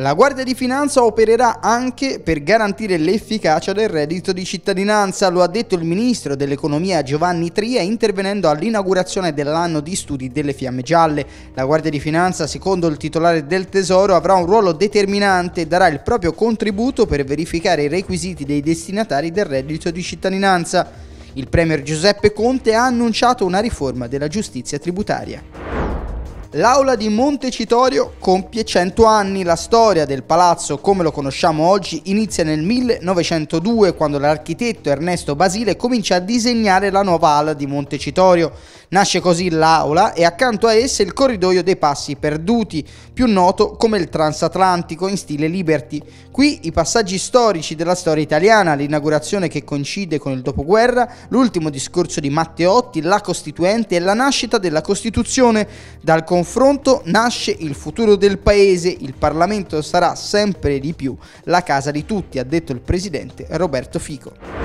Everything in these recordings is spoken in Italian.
La Guardia di Finanza opererà anche per garantire l'efficacia del reddito di cittadinanza, lo ha detto il ministro dell'economia Giovanni Tria intervenendo all'inaugurazione dell'anno di studi delle Fiamme Gialle. La Guardia di Finanza, secondo il titolare del Tesoro, avrà un ruolo determinante e darà il proprio contributo per verificare i requisiti dei destinatari del reddito di cittadinanza. Il Premier Giuseppe Conte ha annunciato una riforma della giustizia tributaria. L'aula di Montecitorio compie 100 anni, la storia del palazzo come lo conosciamo oggi inizia nel 1902 quando l'architetto Ernesto Basile comincia a disegnare la nuova ala di Montecitorio. Nasce così l'aula e accanto a essa il corridoio dei passi perduti, più noto come il transatlantico in stile Liberty. Qui i passaggi storici della storia italiana, l'inaugurazione che coincide con il dopoguerra, l'ultimo discorso di Matteotti, la Costituente e la nascita della Costituzione. Dal confronto nasce il futuro del Paese, il Parlamento sarà sempre di più la casa di tutti, ha detto il Presidente Roberto Fico.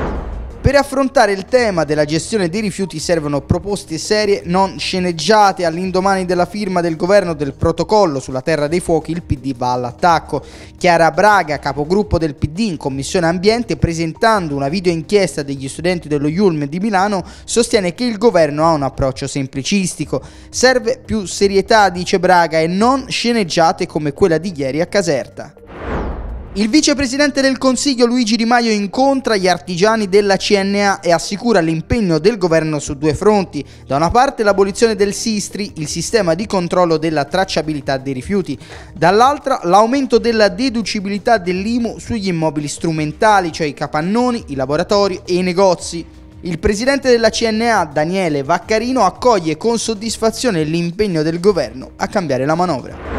Per affrontare il tema della gestione dei rifiuti servono proposte serie, non sceneggiate. All'indomani della firma del governo del protocollo sulla terra dei fuochi il PD va all'attacco. Chiara Braga, capogruppo del PD in Commissione Ambiente, presentando una videoinchiesta degli studenti dello IULM di Milano, sostiene che il governo ha un approccio semplicistico. Serve più serietà, dice Braga, e non sceneggiate come quella di ieri a Caserta. Il vicepresidente del Consiglio Luigi Di Maio incontra gli artigiani della CNA e assicura l'impegno del governo su due fronti. Da una parte l'abolizione del Sistri, il sistema di controllo della tracciabilità dei rifiuti, dall'altra l'aumento della deducibilità dell'IMU sugli immobili strumentali, cioè i capannoni, i laboratori e i negozi. Il presidente della CNA, Daniele Vaccarino, accoglie con soddisfazione l'impegno del governo a cambiare la manovra.